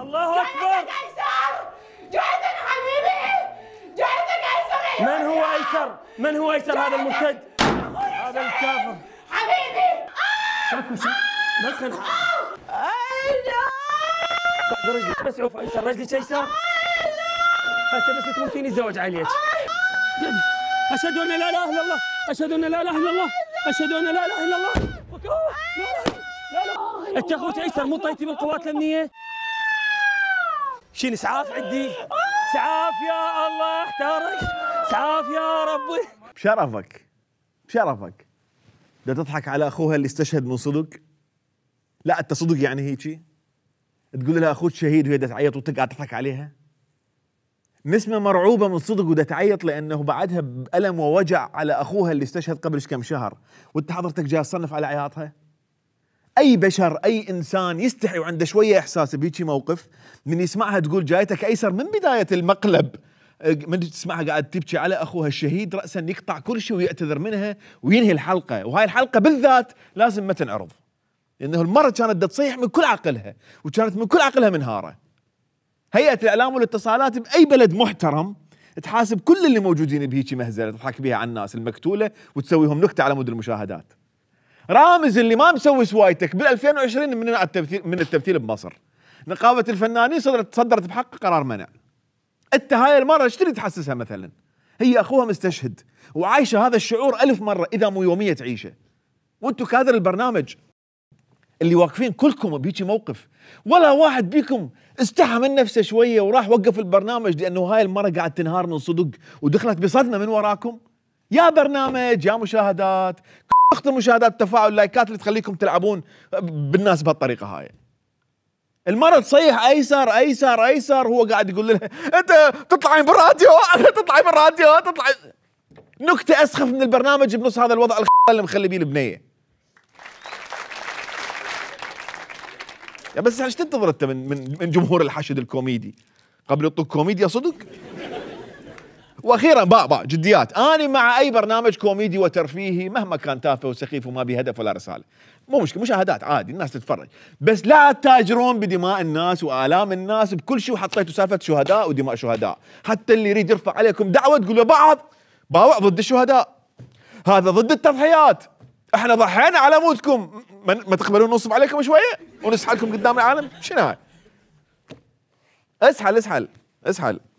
الله اكبر ايسر جعدن حبيبي جعدن ايسر إيه؟ من هو ايسر من هو ايسر هذا المرتد هذا الكافر حبيبي شوفوا آه! بس خلينا صعد آه! بس عوف ايسر رجلي ايسر آه! هسه بس فيني الزواج عليك اشهد ان لا اله الا الله اشهد ان لا اله الا الله اشهد ان لا اله الا الله لا لا لا لا انت اخوك ايسر مو طيتي بالقوات الامنيه شين اسعاف عندي اسعاف يا الله احترق اسعاف يا ربي بشرفك بشرفك بدها تضحك على اخوها اللي استشهد من صدق لا انت صدق يعني هيجي تقول لها اخوك شهيد وهي تعيط وانت قاعد تضحك عليها نسمة مرعوبة من صدق وده تعيط لأنه بعدها بألم ووجع على أخوها اللي استشهد قبل كم شهر وأنت حضرتك جاي تصنف على عياطها اي بشر اي انسان يستحي وعنده شويه احساس بهيجي موقف من يسمعها تقول جايتك ايسر من بدايه المقلب أه، من تسمعها قاعد تبكي على اخوها الشهيد راسا يقطع كل شيء ويعتذر منها وينهي الحلقه وهاي الحلقه بالذات لازم ما تنعرض لانه المره كانت تصيح من كل عقلها وكانت من كل عقلها منهاره هيئه الاعلام والاتصالات باي بلد محترم تحاسب كل اللي موجودين بهيجي مهزله تضحك بها على الناس المقتوله وتسويهم نكته على مود المشاهدات رامز اللي ما مسوي سوايتك بال 2020 من التمثيل من التمثيل بمصر نقابه الفنانين صدرت صدرت بحق قرار منع انت هاي المره ايش تريد تحسسها مثلا هي اخوها مستشهد وعايشه هذا الشعور ألف مره اذا مو يوميه تعيشه وانتم كادر البرنامج اللي واقفين كلكم بهيجي موقف ولا واحد بيكم استحى من نفسه شويه وراح وقف البرنامج لانه هاي المره قاعد تنهار من صدق ودخلت بصدمه من وراكم يا برنامج يا مشاهدات ضغط المشاهدات التفاعل اللايكات اللي تخليكم تلعبون بالناس بهالطريقه هاي المرض صيح ايسر ايسر ايسر هو قاعد يقول لها انت تطلعين بالراديو انت تطلعين بالراديو تطلع نكته اسخف من البرنامج بنص هذا الوضع اللي مخلي بيه البنيه يا بس ايش تنتظر انت من من جمهور الحشد الكوميدي قبل يطق كوميديا صدق واخيرا با با جديات انا مع اي برنامج كوميدي وترفيهي مهما كان تافه وسخيف وما به هدف ولا رساله مو مشكله مشاهدات عادي الناس تتفرج بس لا تتاجرون بدماء الناس والام الناس بكل شيء وحطيتوا سالفه شهداء ودماء شهداء حتى اللي يريد يرفع عليكم دعوه تقولوا بعض باوع ضد الشهداء هذا ضد التضحيات احنا ضحينا على موتكم ما تقبلون نصب عليكم شويه ونسحلكم قدام العالم شنو هاي اسحل اسحل اسحل